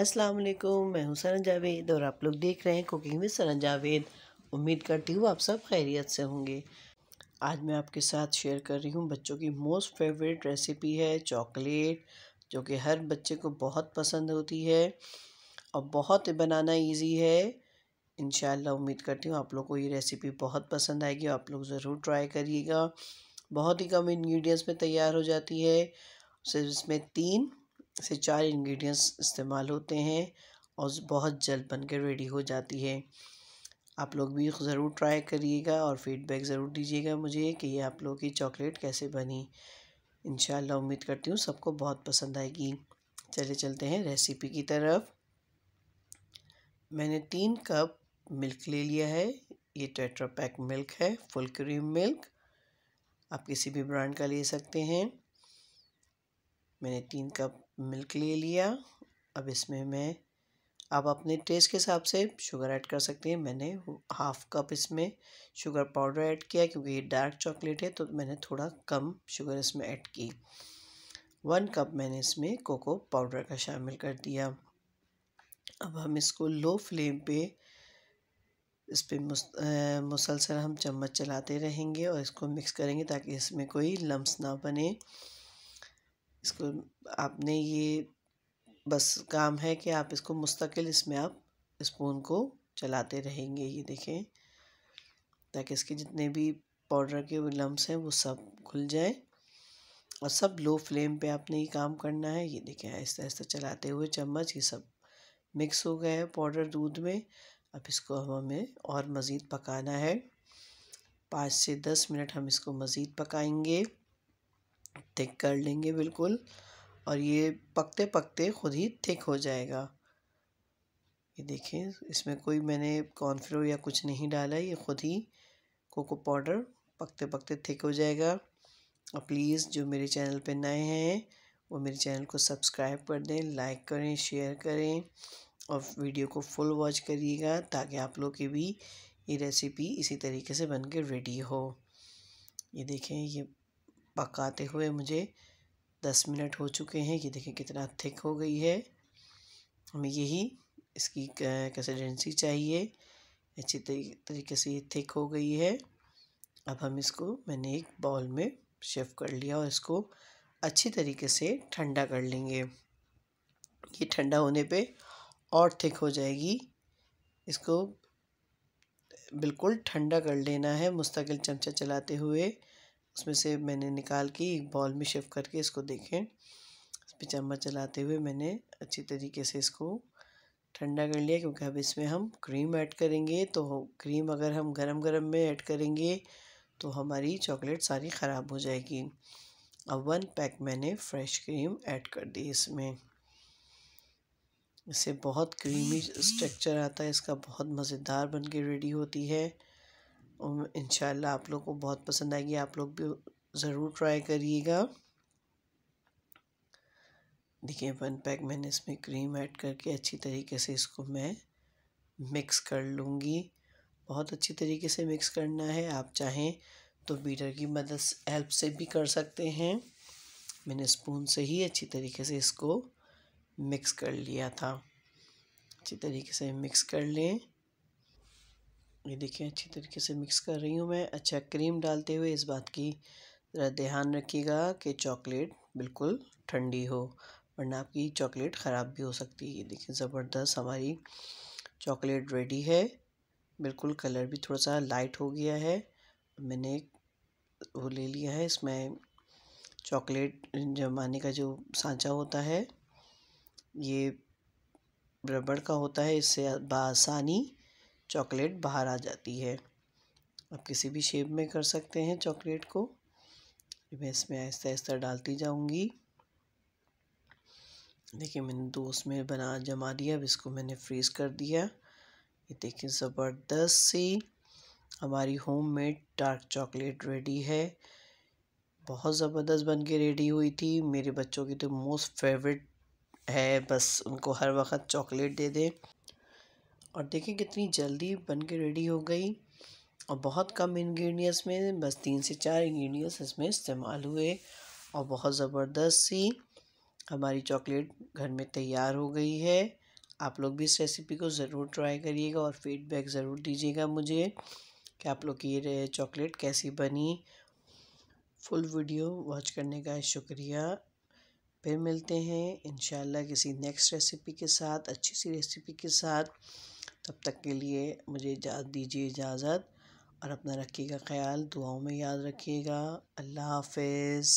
अस्सलाम वालेकुम मैं हूँ सरन जावेद और आप लोग देख रहे हैं कुकिंग विद सरन जावेद उम्मीद करती हूँ आप सब खैरियत से होंगे आज मैं आपके साथ शेयर कर रही हूँ बच्चों की मोस्ट फेवरेट रेसिपी है चॉकलेट जो कि हर बच्चे को बहुत पसंद होती है और बहुत बनाना इजी है इन उम्मीद करती हूँ आप लोग को ये रेसिपी बहुत पसंद आएगी आप लोग ज़रूर ट्राई करिएगा बहुत ही कम इन्ग्रीडियंट्स में तैयार हो जाती है सिर्फ इसमें तीन से चार इंग्रेडिएंट्स इस्तेमाल होते हैं और बहुत जल्द बनकर रेडी हो जाती है आप लोग भी ज़रूर ट्राई करिएगा और फीडबैक ज़रूर दीजिएगा मुझे कि ये आप लोगों की चॉकलेट कैसे बनी इन उम्मीद करती हूँ सबको बहुत पसंद आएगी चले चलते हैं रेसिपी की तरफ मैंने तीन कप मिल्क ले लिया है ये टेट्रा पैक मिल्क है फुल क्रीम मिल्क आप किसी भी ब्रांड का ले सकते हैं मैंने तीन कप मिल्क ले लिया अब इसमें मैं आप अपने टेस्ट के हिसाब से शुगर ऐड कर सकते हैं मैंने हाफ़ कप इसमें शुगर पाउडर ऐड किया क्योंकि ये डार्क चॉकलेट है तो मैंने थोड़ा कम शुगर इसमें ऐड की वन कप मैंने इसमें कोको पाउडर का शामिल कर दिया अब हम इसको लो फ्लेम पे इस पर मुसलसल हम चम्मच चलाते रहेंगे और इसको मिक्स करेंगे ताकि इसमें कोई लम्स ना बने इसको आपने ये बस काम है कि आप इसको मुस्तकिल इसमें आप स्पून को चलाते रहेंगे ये देखें ताकि इसके जितने भी पाउडर के लम्स हैं वो सब खुल जाए और सब लो फ्लेम पे आपने ये काम करना है ये देखें आहिस्ता तो आहिस्ता चलाते हुए चम्मच ये सब मिक्स हो गया है पाउडर दूध में अब इसको हमें और मज़ीद पकाना है पाँच से दस मिनट हम इसको मज़ीद पकाएंगे थिक कर लेंगे बिल्कुल और ये पकते पकते ख़ुद ही थिक हो जाएगा ये देखिए इसमें कोई मैंने कॉर्नफ्लोर या कुछ नहीं डाला ये ख़ुद ही कोको पाउडर पकते पकते थिक हो जाएगा और प्लीज़ जो मेरे चैनल पे नए हैं वो मेरे चैनल को सब्सक्राइब कर दें लाइक करें शेयर करें और वीडियो को फुल वॉच करिएगा ताकि आप लोग की भी ये रेसिपी इसी तरीके से बन के रेडी हो ये देखें ये पकाते हुए मुझे दस मिनट हो चुके हैं ये देखें कितना थिक हो गई है हमें यही इसकी कंसिस्टेंसी चाहिए अच्छी तरीके से ये थिक हो गई है अब हम इसको मैंने एक बॉल में शिफ्ट कर लिया और इसको अच्छी तरीके से ठंडा कर लेंगे ये ठंडा होने पे और थिक हो जाएगी इसको बिल्कुल ठंडा कर लेना है मुस्तकिल चमचा चलाते हुए उसमें से मैंने निकाल के एक बॉल में शिफ्ट करके इसको देखें इस पर चम्मच चलाते हुए मैंने अच्छी तरीके से इसको ठंडा कर लिया क्योंकि अब इसमें हम क्रीम ऐड करेंगे तो क्रीम अगर हम गरम गरम में ऐड करेंगे तो हमारी चॉकलेट सारी ख़राब हो जाएगी अब वन पैक मैंने फ्रेश क्रीम ऐड कर दी इसमें इससे बहुत क्रीमी स्ट्रक्चर आता है इसका बहुत मज़ेदार बन के रेडी होती है इन आप लोग को बहुत पसंद आएगी आप लोग भी ज़रूर ट्राई करिएगा देखिए वन पैक मैंने इसमें क्रीम ऐड करके अच्छी तरीके से इसको मैं मिक्स कर लूँगी बहुत अच्छी तरीके से मिक्स करना है आप चाहें तो बीटर की मदद हेल्प से भी कर सकते हैं मैंने स्पून से ही अच्छी तरीके से इसको मिक्स कर लिया था अच्छी तरीके से मिक्स कर लें ये देखिए अच्छी तरीके से मिक्स कर रही हूँ मैं अच्छा क्रीम डालते हुए इस बात की ज़रा ध्यान रखिएगा कि चॉकलेट बिल्कुल ठंडी हो वरना आपकी चॉकलेट ख़राब भी हो सकती है ये देखिए ज़बरदस्त हमारी चॉकलेट रेडी है बिल्कुल कलर भी थोड़ा सा लाइट हो गया है मैंने वो ले लिया है इसमें चॉकलेट जमाने का जो सांचा होता है ये रबड़ का होता है इससे बासानी चॉकलेट बाहर आ जाती है आप किसी भी शेप में कर सकते हैं चॉकलेट को मैं इसमें आहिस्ता आहिस्ता डालती जाऊंगी देखिए मैंने दो उसमें बना जमा दिया अब इसको मैंने फ्रीज़ कर दिया ये देखिए ज़बरदस्त सी हमारी होममेड डार्क चॉकलेट रेडी है बहुत ज़बरदस्त बन के रेडी हुई थी मेरे बच्चों की तो मोस्ट फेवरेट है बस उनको हर वक्त चॉकलेट दे दें और देखिए कितनी जल्दी बन के रेडी हो गई और बहुत कम इंग्रेडिएंट्स में बस तीन से चार इंग्रेडिएंट्स इसमें इस्तेमाल हुए और बहुत ज़बरदस्त सी हमारी चॉकलेट घर में तैयार हो गई है आप लोग भी इस रेसिपी को ज़रूर ट्राई करिएगा और फीडबैक ज़रूर दीजिएगा मुझे कि आप लोग की ये चॉकलेट कैसी बनी फुल वीडियो वॉच करने का शुक्रिया फिर मिलते हैं इन किसी नेक्स्ट रेसिपी के साथ अच्छी सी रेसिपी के साथ तब तक के लिए मुझे दीजिए इजाज़त और अपना रखिएगा ख्याल दुआओं में याद रखिएगा अल्लाह हाफ़िज़